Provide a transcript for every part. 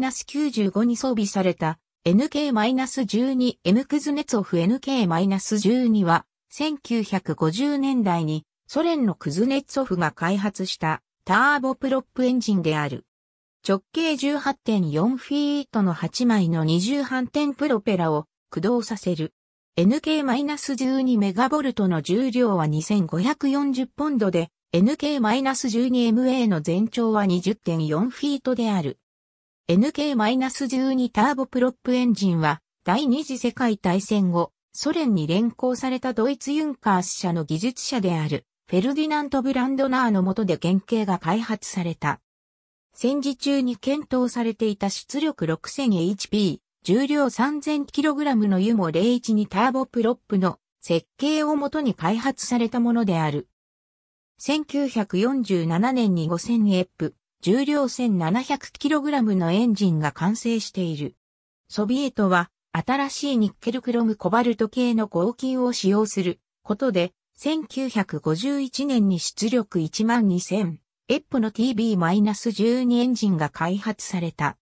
NK-95 に装備された NK-12M クズネツオフ NK-12 は1950年代にソ連のクズネツオフが開発したターボプロップエンジンである。直径18.4フィートの8枚の二重反転プロペラを駆動させる。NK-12 メガボルトの重量は2540ポンドで、NK-12MA の全長は20.4フィートである。NK-12 ターボプロップエンジンは第二次世界大戦後、ソ連に連行されたドイツユンカース社の技術者であるフェルディナント・ブランドナーの下で原型が開発された。戦時中に検討されていた出力 6000HP、重量 3000kg のユモ012ターボプロップの設計をもとに開発されたものである。1947年に 5000F、重量 1700kg のエンジンが完成している。ソビエトは新しいニッケルクロムコバルト系の合金を使用することで、1951年に出力12000エッポの TB-12 エンジンが開発された。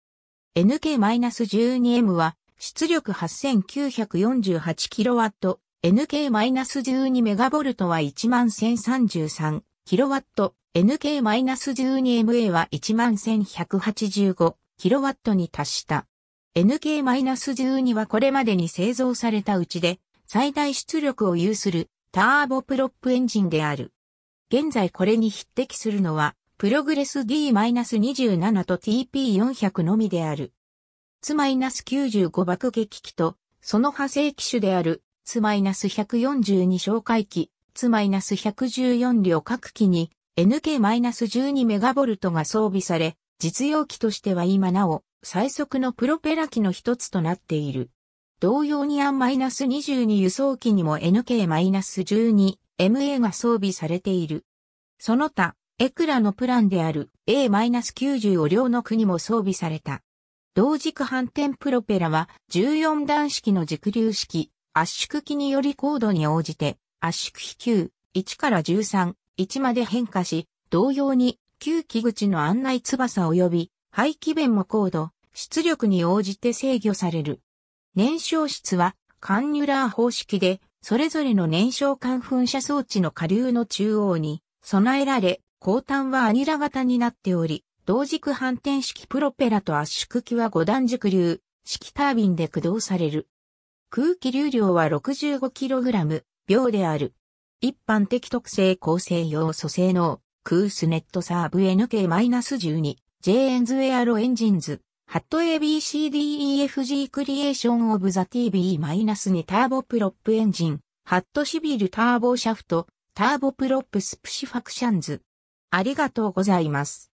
NK-12M は出力 8948kW、NK-12 メガボルトは 11033kW NK-12MA は 11,185kW に達した。NK-12 はこれまでに製造されたうちで最大出力を有するターボプロップエンジンである。現在これに匹敵するのはプログレス D-27 と TP400 のみである。ツ -95 爆撃機とその派生機種であるツ -142 哨戒機、ツ -114 両各機に NK-12MV が装備され、実用機としては今なお、最速のプロペラ機の一つとなっている。同様に AN-22 輸送機にも NK-12MA が装備されている。その他、エクラのプランである A-90 を両の国も装備された。同軸反転プロペラは14段式の軸流式、圧縮機により高度に応じて圧縮飛級1から13、1まで変化し、同様に旧木口の案内翼及び排気弁も高度、出力に応じて制御される。燃焼室はカンニュラー方式で、それぞれの燃焼管噴射装置の下流の中央に備えられ、後端はアニラ型になっており、同軸反転式プロペラと圧縮機は五段軸流、式タービンで駆動される。空気流量は 65kg 秒である。一般的特性構成要素性能、クースネットサーブ NK-12、JN's エアロエンジンズ、ハット ABCDEFG クリエーションオブザ TB-2 ターボプロップエンジン、ハットシビルターボシャフト、ターボプロップスプシファクションズ。ありがとうございます。